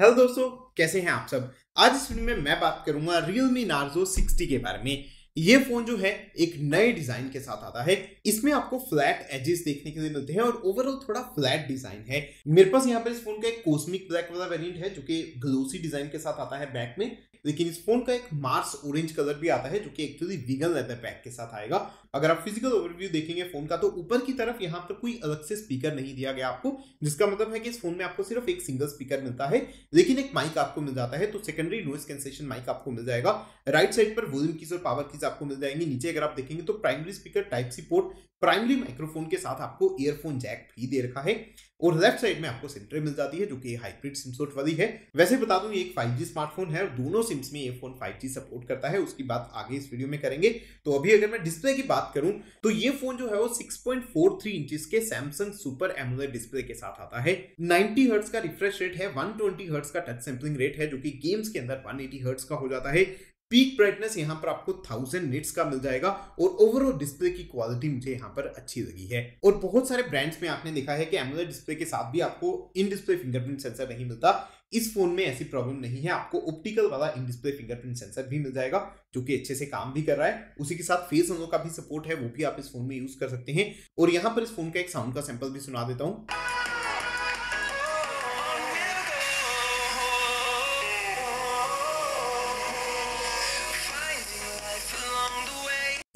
hello दोस्तों कैसे हैं आप सब आज इस वीडियो में मैं बात करूंगा Realme Narzo 60 के बारे में ये फोन जो है एक नए डिजाइन के साथ आता है इसमें आपको फ्लैट एजेस देखने के लिए मिलते हैं और ओवरऑल थोड़ा फ्लैट डिजाइन है मेरे पास यहाँ पर इस फोन का एक कोस्मिक ब्लैक वाला वेरिएंट है जो कि ग्लोसी डिजाइन के साथ आता है बैक में लेकिन इस फोन का एक मार्स ऑरेंज कलर भी आता है जो कि एक्चुअली वीगन लेदर पैक के साथ आएगा अगर आप फिजिकल ओवरव्यू देखेंगे फोन का तो ऊपर की तरफ यहाँ पर कोई अलग से स्पीकर नहीं दिया गया आपको जिसका मतलब है कि इस फोन में आपको सिर्फ एक सिंगल स्पीकर मिलता है लेकिन एक माइक आपको मिल जाता है तो सेकेंडरी नोइस कैंसेशन माइक आपको मिल जाएगा राइट साइड पर वॉल्यूम कीज और पावर कीज आपको मिल जाएंगे नीचे अगर आप देखेंगे तो primary speaker type C port primary microphone के साथ आपको ईयरफोन जैक भी दे रखा है और लेफ्ट साइड में आपको सिम मिल जाती है जो कि हाइब्रिड सिम सोर्ट वाली है वैसे बता दूं ये एक 5G स्मार्टफोन है और दोनों सिम सिम्स में ये फोन 5G सपोर्ट करता है उसकी बात आगे इस वीडियो में करेंगे तो अभी अगर मैं डिस्प्ले की बात करूं तो ये फोन जो है वो 6.43 इंचेस के सैमसंग सुपर एमुलेट डिस्प्ले के साथ आता है 90 हर्ट्स का रिफ्रेश रेट है 120 हर्ट्स का टच सैम्पलिंग रेट है जो कि गेम्स के अंदर 180 हर्ट्स का हो जाता है पीक ब्राइटनेस यहाँ पर आपको थाउजेंड निट्स का मिल जाएगा और ओवरऑल डिस्प्ले की क्वालिटी मुझे यहाँ पर अच्छी लगी है और बहुत सारे ब्रांड्स में आपने देखा है कि एमोलेड डिस्प्ले के साथ भी आपको इन डिस्प्ले फिंगरप्रिंट सेंसर नहीं मिलता इस फोन में ऐसी प्रॉब्लम नहीं है आपको ऑप्टिकल वाला इन डिस्प्ले फिंगरप्रिंट सेंसर भी मिल जाएगा जो कि अच्छे से काम भी कर रहा है उसी के साथ फेस अनलॉक का भी सपोर्ट है वो भी आप इस फोन में यूज कर सकते हैं और यहाँ पर इस फोन का एक साउंड का सैंपल भी सुना देता हूँ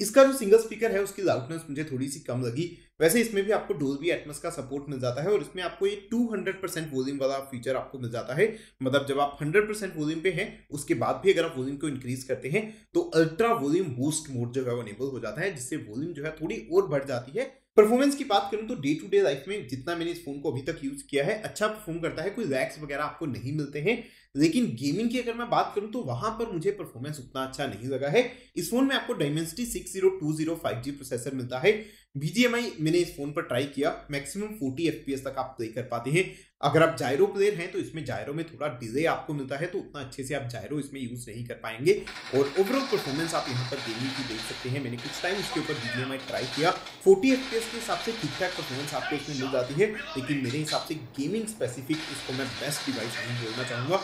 इसका जो सिंगल स्पीकर है उसकी लाउडनेस मुझे थोड़ी सी कम लगी वैसे इसमें भी आपको बी एटमस का सपोर्ट मिल जाता है और इसमें आपको ये 200 परसेंट वॉल्यूम वाला फीचर आपको मिल जाता है मतलब जब आप 100 परसेंट वॉल्यूम पे हैं उसके बाद भी अगर आप वॉल्यूम को इंक्रीज करते हैं तो अल्ट्रा वॉल्यूम बूस्ट मोड जो है वो एनेबल हो जाता है जिससे वॉल्यूम जो है थोड़ी और बढ़ जाती है परफॉर्मेंस की बात करूँ तो डे टू डे लाइफ में जितना मैंने इस फ़ोन को अभी तक यूज़ किया है अच्छा परफॉर्म करता है कोई रैक्स वगैरह आपको नहीं मिलते हैं लेकिन गेमिंग की अगर मैं बात करूं तो वहां पर मुझे परफॉर्मेंस उतना अच्छा नहीं लगा है इस फोन में आपको Dimensity six zero two zero five G processor मिलता है बीजीएमआई मैंने इस फोन पर ट्राई किया मैक्सिमम 40 एफ तक आप प्ले कर पाते हैं अगर आप जायरो प्लेयर हैं तो इसमें जायरो में थोड़ा डिले आपको मिलता है तो उतना अच्छे से आप जायरो इसमें यूज़ नहीं कर पाएंगे और ओवरऑल परफॉर्मेंस आप यहाँ पर गेमिंग की देख सकते हैं मैंने कुछ टाइम इसके ऊपर बी ट्राई किया फोर्टी एफ के हिसाब से ठीक ठाक परफॉर्मेंस आपको इसमें मिल जाती है लेकिन मेरे हिसाब से गेमिंग स्पेसिफिक इसको मैं बेस्ट डिवाइस नहीं बोलना चाहूंगा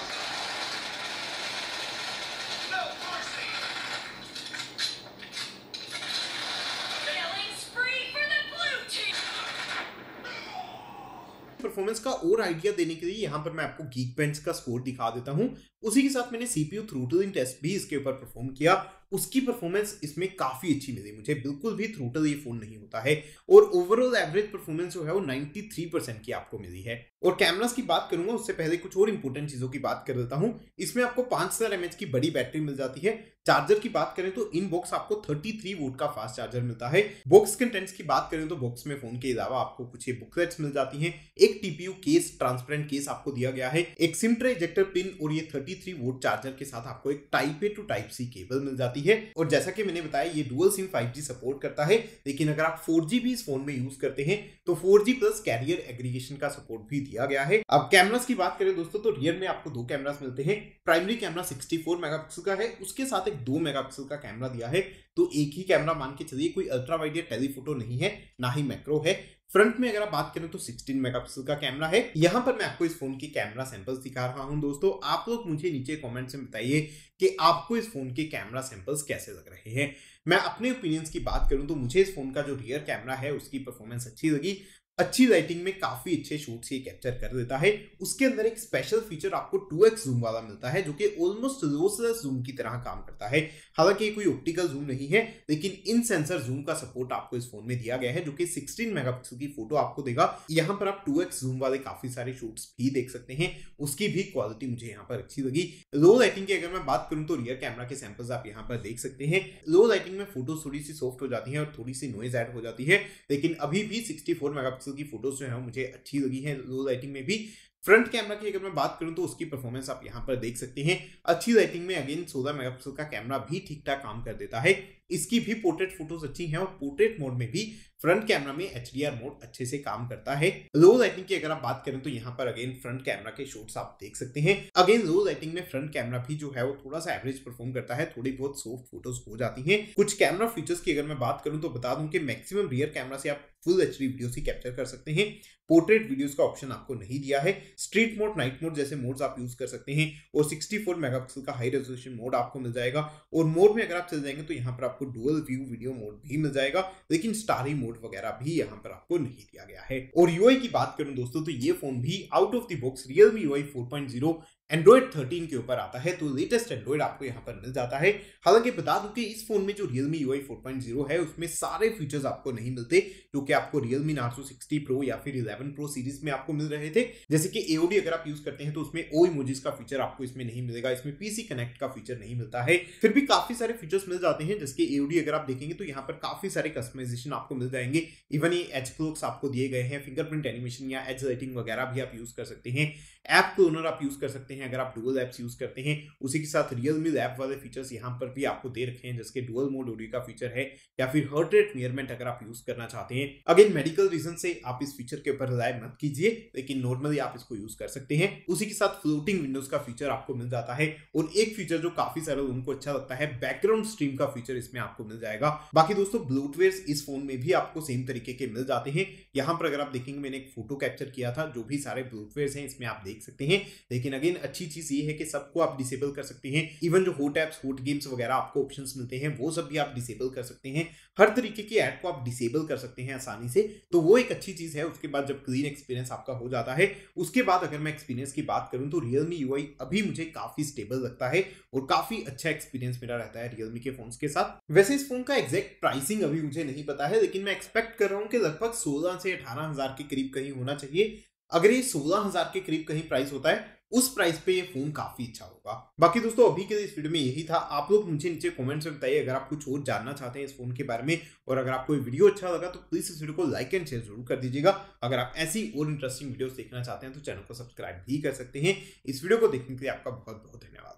परफॉर्मेंस का और आइडिया देने के लिए यहाँ पर मैं आपको गीक बेंच का स्कोर दिखा देता हूँ उसी के साथ मैंने सीपीयू थ्रूटलिंग टेस्ट भी इसके ऊपर परफॉर्म किया उसकी परफॉर्मेंस इसमें काफी अच्छी मिली मुझे बिल्कुल भी थ्रूटल ये फोन नहीं होता है और ओवरऑल एवरेज परफॉर्मेंस जो है वो 93 की आपको मिली है और कैमरास की बात करूंगा उससे पहले कुछ और इंपॉर्टेंट चीजों की बात कर देता हूँ इसमें आपको पांच हजार एमएच की बड़ी बैटरी मिल जाती है चार्जर की बात करें तो इन बॉक्स आपको 33 थ्री वोट का फास्ट चार्जर मिलता है बॉक्स कंटेंट्स की बात करें तो बॉक्स में फोन के अलावा आपको कुछ बुकलेट्स मिल जाती हैं एक टीपीयू केस ट्रांसपेरेंट केस आपको दिया गया है एक सिमट्रे इजेक्टर पिन और ये 33 वोल्ट चार्जर के साथ आपको एक type A to type C cable मिल जाती है और जैसा की मैंने बताया ये डुअल सिम फाइव सपोर्ट करता है लेकिन अगर आप फोर भी इस फोन में यूज करते हैं तो फोर प्लस कैरियर एग्रीगेशन का सपोर्ट भी दिया गया है अब कैमरास की बात करें दोस्तों तो रियर में आपको दो कैमरास मिलते हैं प्राइमरी कैमरा 64 मेगापिक्सल का है उसके साथ एक दो मेगापिक्सल का कैमरा दिया है तो एक ही कैमरा मान के चलिए कोई अल्ट्रा वाइड या टेलीफोटो नहीं है ना ही मैक्रो है फ्रंट में अगर आप बात करें तो 16 मेगापिक्सल का कैमरा है यहाँ पर मैं आपको इस फोन की कैमरा सैंपल्स दिखा रहा हूँ दोस्तों आप लोग तो मुझे नीचे कमेंट्स में बताइए कि आपको इस फोन के कैमरा सैंपल्स कैसे लग रहे हैं मैं अपने ओपिनियंस की बात करूँ तो मुझे इस फोन का जो रियर कैमरा है उसकी परफॉर्मेंस अच्छी लगी अच्छी लाइटिंग में काफी अच्छे शूट्स ये कैप्चर कर देता है उसके अंदर एक स्पेशल फीचर आपको 2x जूम वाला मिलता है जो कि ऑलमोस्ट लोसलेस जूम की तरह काम करता है हालांकि ये कोई ऑप्टिकल जूम नहीं है लेकिन इन सेंसर जूम का सपोर्ट आपको इस फोन में दिया गया है जो कि 16 मेगापिक्सल की फोटो आपको देगा यहाँ पर आप एक्स जूम वाले काफी सारे शूट्स भी देख सकते हैं उसकी भी क्वालिटी मुझे यहाँ पर अच्छी लगी लो लाइटिंग की अगर मैं बात करूँ तो रियर कैमरा के सैंपल्स आप यहाँ पर देख सकते हैं लो लाइटिंग में फोटो थोड़ी सी सॉफ्ट हो जाती है और थोड़ी सी नॉइज एड हो जाती है लेकिन अभी भी सिक्सटी फोर पिक्सल की फोटोज जो है मुझे अच्छी लगी है लो लाइटिंग में भी फ्रंट कैमरा की अगर मैं बात करूं तो उसकी परफॉर्मेंस आप यहां पर देख सकते हैं अच्छी लाइटिंग में अगेन सोलह मेगापिक्सल का कैमरा भी ठीक ठाक काम कर देता है इसकी भी पोर्ट्रेट फोटोज अच्छी हैं और पोर्ट्रेट मोड में भी फ्रंट कैमरा में एच मोड अच्छे से काम करता है लो लाइटिंग की अगर आप बात करें तो यहाँ पर अगेन फ्रंट कैमरा के शॉट्स आप देख सकते हैं अगेन लो लाइटिंग में फ्रंट कैमरा भी जो है वो थोड़ा सा एवरेज परफॉर्म करता है थोड़ी बहुत सॉफ्ट फोटोज हो जाती है कुछ कैमरा फीचर्स की अगर मैं बात करूँ तो बता दूं कि मैक्सिमम रियर कैमरा से आप फुल एच डी वीडियोस ही कैप्चर कर सकते हैं पोर्ट्रेट वीडियोस का ऑप्शन आपको नहीं दिया है स्ट्रीट मोड नाइट मोड जैसे मोड्स आप यूज कर सकते हैं और 64 मेगापिक्सल का हाई रेजोल्यूशन मोड आपको मिल जाएगा और मोड में अगर आप चल जाएंगे तो यहाँ पर आप आपको डुअल व्यू वीडियो मोड भी मिल जाएगा लेकिन स्टारी मोड वगैरह भी यहाँ पर आपको नहीं दिया गया है और यूआई की बात करूं दोस्तों तो ये फोन भी out of the box Realme UI 4.0 Android 13 के ऊपर आता है तो लेटेस्ट एंड्रॉइड आपको यहाँ पर मिल जाता है हालांकि बता दूं कि इस फोन में जो Realme UI 4.0 है उसमें सारे फीचर्स आपको नहीं मिलते जो कि आपको रियलमी नार्सो 60 प्रो या फिर 11 प्रो सीरीज में आपको मिल रहे थे जैसे कि एओडी अगर आप यूज करते हैं तो उसमें ओ इमोजेस का फीचर आपको इसमें नहीं मिलेगा इसमें पीसी कनेक्ट का फीचर नहीं मिलता है फिर भी काफी सारे फीचर्स मिल जाते हैं जैसे एओडी अगर आप देखेंगे तो यहाँ पर काफी सारे कस्टमाइजेशन आपको मिल जाएंगे इवन ये एच क्लोक्स आपको दिए गए हैं फिंगरप्रिंट एनिमेशन या एच लाइटिंग वगैरह भी आप यूज कर सकते हैं ऐप क्लोनर आप यूज कर सकते हैं हैं अगर आप डुअल ऐप्स यूज़ करते हैं उसी के साथ रियल मी ऐप वाले फीचर्स यहाँ पर भी आपको दे रखे हैं जैसे डुअल मोड ऑडियो का फीचर है या फिर हर्ट रेट मेयरमेंट अगर आप यूज़ करना चाहते हैं अगेन मेडिकल रीजन से आप इस फीचर के ऊपर रिलाय मत कीजिए लेकिन नॉर्मली आप इसको यूज़ कर सकते हैं उसी के साथ फ्लोटिंग विंडोज का फीचर आपको मिल जाता है और एक फीचर जो काफ़ी सारे लोगों को अच्छा लगता है बैकग्राउंड स्ट्रीम का फीचर इसमें आपको मिल जाएगा बाकी दोस्तों ब्लूटवेयर इस फोन में भी आपको सेम तरीके के मिल जाते हैं यहाँ पर अगर आप देखेंगे मैंने एक फोटो कैप्चर किया था जो भी सारे ब्लूटवेयर हैं इसमें आप देख सकते हैं लेकिन अगेन अच्छी चीज़ ये है कि सबको आप डिसेबल कर सकते हैं इवन जो होट एप्स होट गेम्स वगैरह आपको ऑप्शंस मिलते हैं वो सब भी आप डिसेबल कर सकते हैं हर तरीके की ऐप को आप डिसेबल कर सकते हैं आसानी से तो वो एक अच्छी चीज़ है उसके बाद जब क्लीन एक्सपीरियंस आपका हो जाता है उसके बाद अगर मैं एक्सपीरियंस की बात करूँ तो रियलमी यू अभी मुझे काफ़ी स्टेबल लगता है और काफ़ी अच्छा एक्सपीरियंस मेरा रहता है रियलमी के फोन के साथ वैसे इस फोन का एग्जैक्ट प्राइसिंग अभी मुझे नहीं पता है लेकिन मैं एक्सपेक्ट कर रहा हूँ कि लगभग सोलह से अठारह हजार के करीब कहीं होना चाहिए अगर ये सोलह हजार के करीब कहीं प्राइस होता है उस प्राइस पे ये फोन काफी अच्छा होगा बाकी दोस्तों अभी के इस वीडियो में यही था आप लोग मुझे नीचे कमेंट्स में बताइए अगर आप कुछ और जानना चाहते हैं इस फोन के बारे में और अगर आपको वीडियो अच्छा लगा तो प्लीज इस वीडियो को लाइक एंड शेयर जरूर कर दीजिएगा अगर आप ऐसी और इंटरेस्टिंग वीडियो देखना चाहते हैं तो चैनल को सब्सक्राइब भी कर सकते हैं इस वीडियो को देखने के लिए आपका बहुत बहुत धन्यवाद